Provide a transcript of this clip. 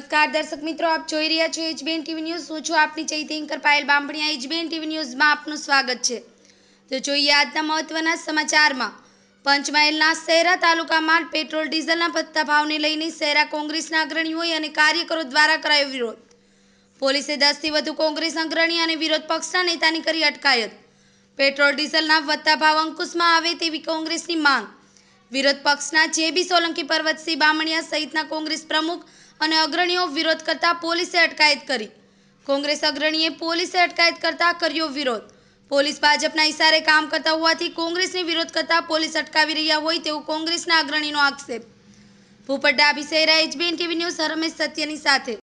નમસ્કાર દર્શક મિત્રો આપ જોઈ રહ્યા છો એચબીએન ટીવી ન્યૂઝ હું છું આપની ચૈતિંકર પાયલ બામણીયા એચબીએન ટીવી ન્યૂઝમાં આપનું સ્વાગત છે તો જોઈએ આજના મહત્વના સમાચારમાં પંચમહેલના શહેરા તાલુકામાં પેટ્રોલ ડીઝલના વધતા ભાવને લઈને શહેરા કોંગ્રેસના અગ્રણી હોય અને કાર્યકરો દ્વારા કરાયો વિરોધ પોલીસે દસથી વધુ કોંગ્રેસ અગ્રણી અને વિરોધ પક્ષના નેતાની કરી અટકાયત પેટ્રોલ ડીઝલના વધતા ભાવ અંકુશમાં આવે તેવી કોંગ્રેસની માંગ વિરોધ પક્ષના જે બી સોલંકી પર્વતસિંહ બામણિયા સહિતના કોંગ્રેસ પ્રમુખ અને અગ્રણીઓ વિરોધ કરતા પોલીસે અટકાયત કરી કોંગ્રેસ અગ્રણીએ પોલીસે અટકાયત કરતા કર્યો વિરોધ પોલીસ ભાજપના ઇશારે કામ કરતા હોવાથી કોંગ્રેસને વિરોધ કરતા પોલીસ અટકાવી રહ્યા હોય તેવું કોંગ્રેસના અગ્રણીનો આક્ષેપ Bhupat Dabhi Shehra H B N TV news Ramesh સત્યની સાથે